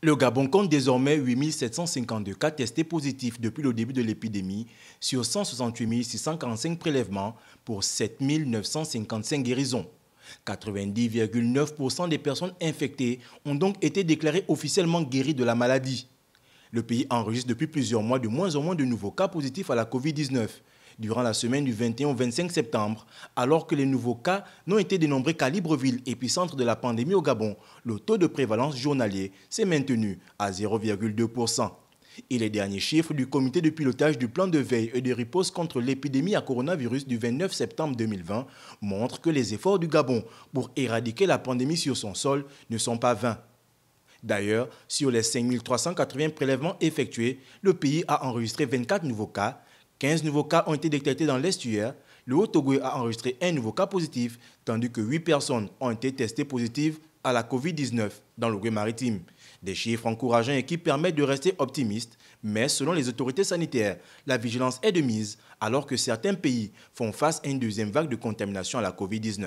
Le Gabon compte désormais 8 752 cas testés positifs depuis le début de l'épidémie sur 168 645 prélèvements pour 7 955 guérisons. 90,9% des personnes infectées ont donc été déclarées officiellement guéries de la maladie. Le pays enregistre depuis plusieurs mois de moins en moins de nouveaux cas positifs à la COVID-19, durant la semaine du 21 au 25 septembre, alors que les nouveaux cas n'ont été dénombrés qu'à Libreville, épicentre de la pandémie au Gabon. Le taux de prévalence journalier s'est maintenu à 0,2%. Et les derniers chiffres du comité de pilotage du plan de veille et de riposte contre l'épidémie à coronavirus du 29 septembre 2020 montrent que les efforts du Gabon pour éradiquer la pandémie sur son sol ne sont pas vains. D'ailleurs, sur les 5380 prélèvements effectués, le pays a enregistré 24 nouveaux cas, 15 nouveaux cas ont été détectés dans l'estuaire. Le Haut-Togo a enregistré un nouveau cas positif, tandis que 8 personnes ont été testées positives à la Covid-19 dans le maritime. Des chiffres encourageants et qui permettent de rester optimiste, mais selon les autorités sanitaires, la vigilance est de mise alors que certains pays font face à une deuxième vague de contamination à la Covid-19.